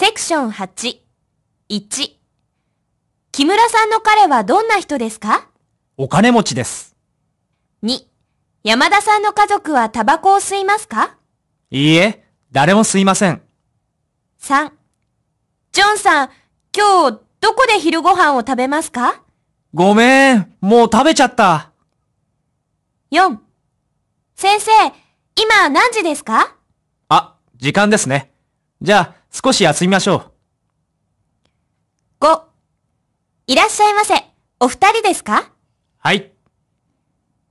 セクション8、1。木村さんの彼はどんな人ですかお金持ちです。2、山田さんの家族はタバコを吸いますかいいえ、誰も吸いません。3、ジョンさん、今日どこで昼ご飯を食べますかごめん、もう食べちゃった。4、先生、今何時ですかあ、時間ですね。じゃあ、少し休みましょう。5、いらっしゃいませ。お二人ですかはい。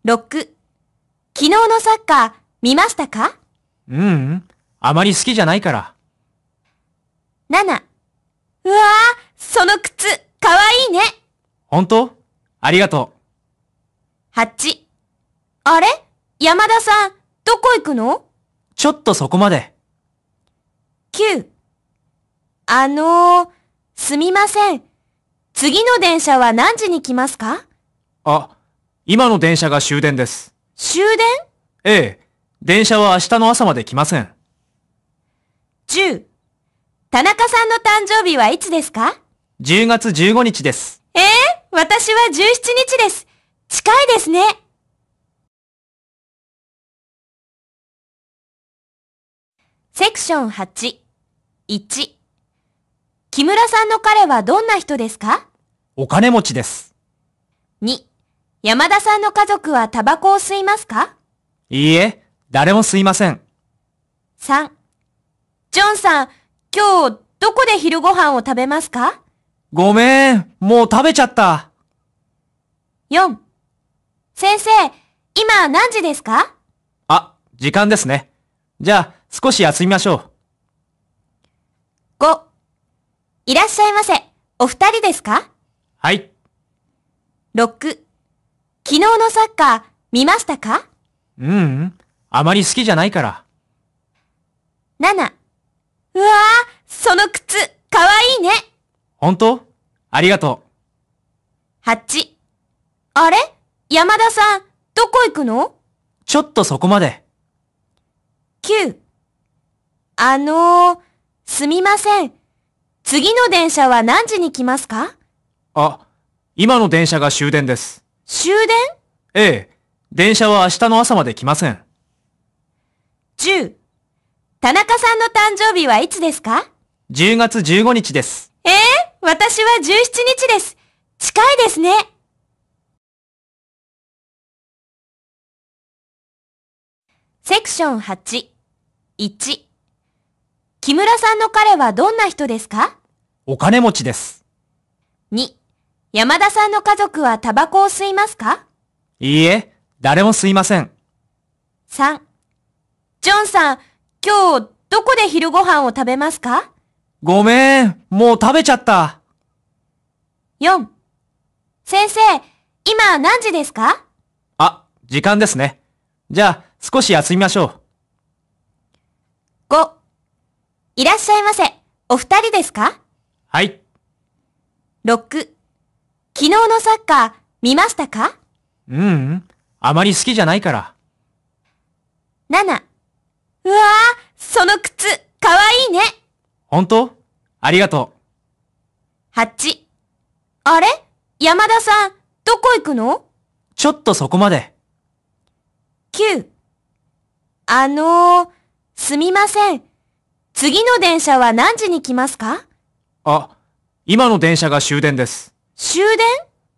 6、昨日のサッカー見ましたかうん、ん、あまり好きじゃないから。7、うわぁ、その靴、かわいいね。本当ありがとう。8、あれ山田さん、どこ行くのちょっとそこまで。9あのー、すみません。次の電車は何時に来ますかあ、今の電車が終電です。終電ええ。電車は明日の朝まで来ません。10。田中さんの誕生日はいつですか ?10 月15日です。ええ私は17日です。近いですね。セクション8。1。木村さんの彼はどんな人ですかお金持ちです。2、山田さんの家族はタバコを吸いますかいいえ、誰も吸いません。3、ジョンさん、今日、どこで昼ご飯を食べますかごめん、もう食べちゃった。4、先生、今何時ですかあ、時間ですね。じゃあ、少し休みましょう。5、いらっしゃいませ。お二人ですかはい。六、昨日のサッカー見ましたかうん、ん、あまり好きじゃないから。七、うわぁ、その靴、かわいいね。本当ありがとう。八、あれ山田さん、どこ行くのちょっとそこまで。九、あのー、すみません。次の電車は何時に来ますかあ、今の電車が終電です。終電ええ。電車は明日の朝まで来ません。10. 田中さんの誕生日はいつですか ?10 月15日です。ええ私は17日です。近いですね。セクション8。1。木村さんの彼はどんな人ですかお金持ちです。2、山田さんの家族はタバコを吸いますかいいえ、誰も吸いません。3、ジョンさん、今日どこで昼ご飯を食べますかごめん、もう食べちゃった。4、先生、今何時ですかあ、時間ですね。じゃあ、少し休みましょう。5、いらっしゃいませ。お二人ですかはい。6、昨日のサッカー見ましたかうん、あまり好きじゃないから。7、うわあ、その靴、かわいいね。本当ありがとう。8、あれ山田さん、どこ行くのちょっとそこまで。9、あのー、すみません。次の電車は何時に来ますかあ、今の電車が終電です。終電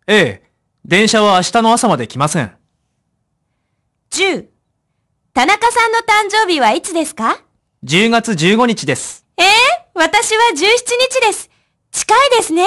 ええ。電車は明日の朝まで来ません。10. 田中さんの誕生日はいつですか ?10 月15日です。ええ私は17日です。近いですね。